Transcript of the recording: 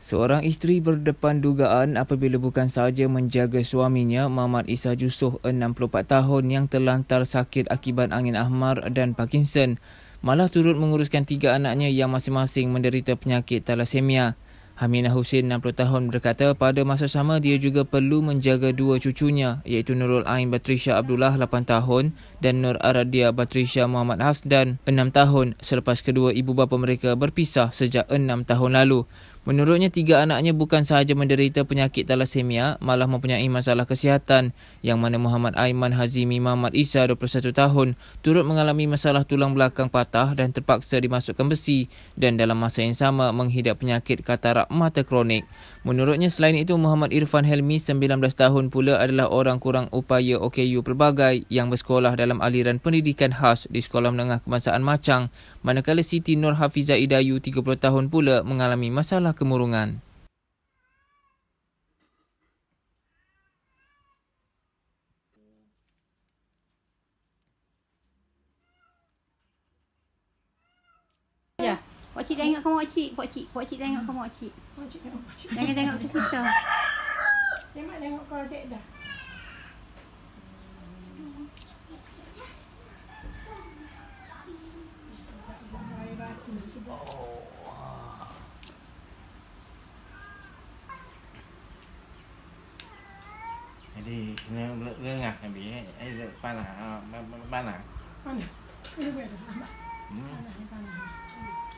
Seorang isteri berdepan dugaan apabila bukan sahaja menjaga suaminya, Mamat Isa Jusuh, 64 tahun yang terlantar sakit akibat angin ahmar dan Parkinson, malah turut menguruskan tiga anaknya yang masing-masing menderita penyakit thalassemia. Hamina Husin 60 tahun berkata pada masa sama dia juga perlu menjaga dua cucunya iaitu Nurul Ain Batrisha Abdullah 8 tahun dan Nur Aradia Batrisha Muhammad Hasdan 6 tahun selepas kedua ibu bapa mereka berpisah sejak 6 tahun lalu. Menurutnya tiga anaknya bukan sahaja menderita penyakit thalassemia, malah mempunyai masalah kesihatan yang mana Muhammad Aiman Hazimi Muhammad Isa 21 tahun turut mengalami masalah tulang belakang patah dan terpaksa dimasukkan besi dan dalam masa yang sama menghidap penyakit katarak mata kronik. Menurutnya selain itu Muhammad Irfan Helmi 19 tahun pula adalah orang kurang upaya OKU pelbagai yang bersekolah dalam aliran pendidikan khas di Sekolah Menengah Kebangsaan Macang manakala Siti Nur Hafizah Idayu 30 tahun pula mengalami masalah janganlah kemurungan. Ya. Pak cik tengok kamu pak cik, pak cik, pak cik tengok kamu pak tengok Jangan tengok kita. Tengok tengok kau cik dah. Oh. ดีเรื่องเรื่องอ่ะไอ้บีไอ้เรื่องปัญหาบ้านหลังมันไม่ได้เวทนาบ้านหลัง